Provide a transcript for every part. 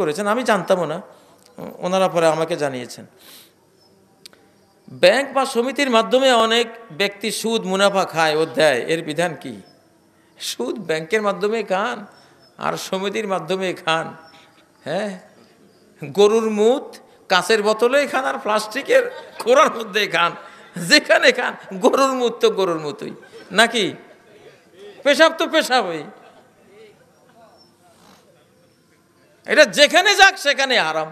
করেছেন আমি জানতামও না ওনারা পরে আমাকে জানিয়েছেন ব্যাংক বা সমিতির মাধ্যমে অনেক ব্যক্তি সুদ মুনাফা খায় ও দেয় এর বিধান কি সুদ ব্যাংকের মাধ্যমে খান আর সমিতির মাধ্যমে খান হ্যাঁ গরুর মুত কাঁচের বোতলে খান আর প্লাস্টিকের খোরার মধ্যে খান যেখানে খান গরুর মুত তো গরুর মতোই নাকি পেশাব তো পেশাবই এটা যেখানে যাক সেখানে আরাম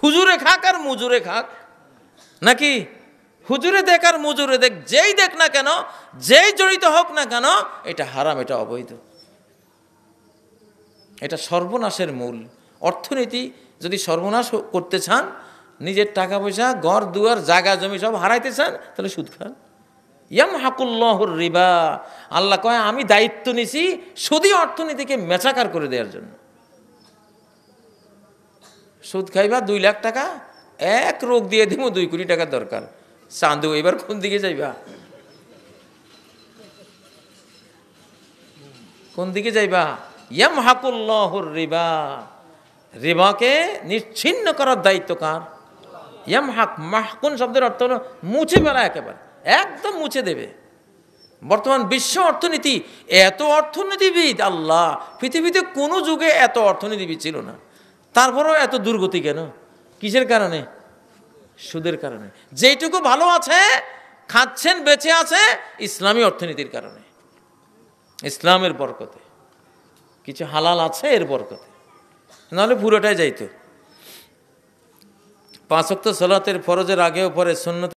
হুজুরে খাক আর মুজুরে খাক নাকি হুজুরে দেখ আর মুজুরে দেখ যেই দেখ না কেন যেই জড়িত হোক না কেন এটা হারাম এটা অবৈধ এটা সর্বনাশের মূল অর্থনীতি যদি সর্বনাশ করতে চান নিজের টাকা পয়সা ঘর দুয়ার জায়গা জমি সব হারাইতে চান তাহলে সুদ খান ইয়াম হাকুল্লাহর রিবা আল্লাহ কয় আমি দায়িত্ব নিছি সুদী অর্থনীতিকে মেচাকার করে দেওয়ার জন্য সুদ খাইবা দুই লাখ টাকা এক রোগ দিয়ে দিব দুই কোটি টাকা দরকার চাঁদু এবার কোন দিকে যাইবা কোন দিকে যাইবা ইয়াম হাকুল্লাহর রিবা রিবাকে নিচ্ছিন্ন করার দায়িত্ব কার ইয়াম হাক মাহকুন শব্দের অর্থ হলো মুছে ফেলা একেবারে একদম মুছে দেবে বর্তমান বিশ্ব অর্থনীতি এত অর্থনীতিবিদ আল্লাহ পৃথিবীতে কোনো যুগে এত অর্থনীতিবিদ ছিল না তারপরেও এত দুর্গতি কেন কিসের কারণে সুদের কারণে যেটুকু ভালো আছে খাচ্ছেন বেঁচে আছে ইসলামী অর্থনীতির কারণে ইসলামের বরকতে কিছু হালাল আছে এর বরকতে নাহলে পুরোটাই যাইতো পাঁচক্ত সলাতের ফরজের আগে পরে শূন্য